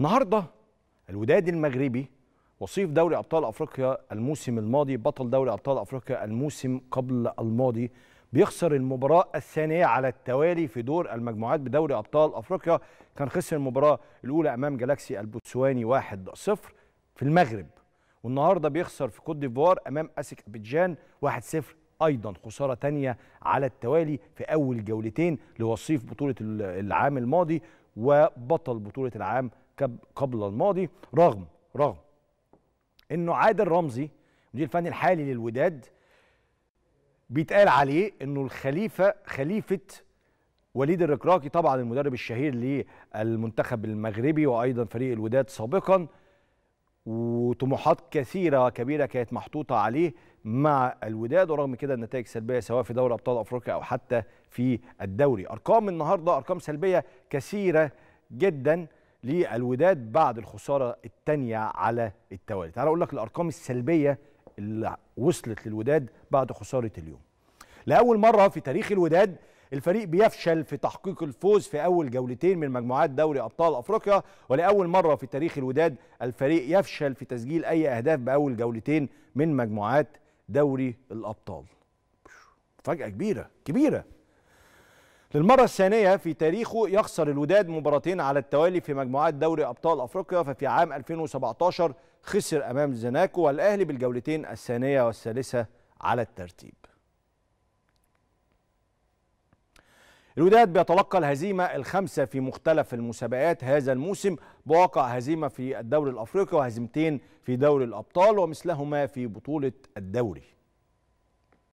النهارده الوداد المغربي وصيف دوري ابطال افريقيا الموسم الماضي بطل دوري ابطال افريقيا الموسم قبل الماضي بيخسر المباراه الثانيه على التوالي في دور المجموعات بدوري ابطال افريقيا كان خسر المباراه الاولى امام جالاكسي البوتسواني 1-0 في المغرب والنهارده بيخسر في كوت ديفوار امام اسك ابيجان 1-0 ايضا خساره ثانيه على التوالي في اول جولتين لوصيف بطوله العام الماضي وبطل بطوله العام قبل الماضي رغم رغم انه عادل رمزي المدير الفني الحالي للوداد بيتقال عليه انه الخليفه خليفه وليد الركراكي طبعا المدرب الشهير للمنتخب المغربي وايضا فريق الوداد سابقا وطموحات كثيره وكبيره كانت محطوطه عليه مع الوداد ورغم كده النتائج سلبيه سواء في دوري ابطال افريقيا او حتى في الدوري ارقام النهارده ارقام سلبيه كثيره جدا للوداد بعد الخساره الثانيه على التوالي تعال اقول لك الارقام السلبيه اللي وصلت للوداد بعد خساره اليوم لاول مره في تاريخ الوداد الفريق بيفشل في تحقيق الفوز في اول جولتين من مجموعات دوري ابطال افريقيا ولاول مره في تاريخ الوداد الفريق يفشل في تسجيل اي اهداف باول جولتين من مجموعات دوري الابطال فجأة كبيرة كبيرة للمرة الثانية في تاريخه يخسر الوداد مباراتين على التوالي في مجموعات دوري أبطال أفريقيا ففي عام 2017 خسر أمام زناكو والأهلي بالجولتين الثانية والثالثة على الترتيب الوداد بيتلقى الهزيمة الخامسة في مختلف المسابقات هذا الموسم بواقع هزيمة في الدوري الأفريقي وهزيمتين في دوري الأبطال ومثلهما في بطولة الدوري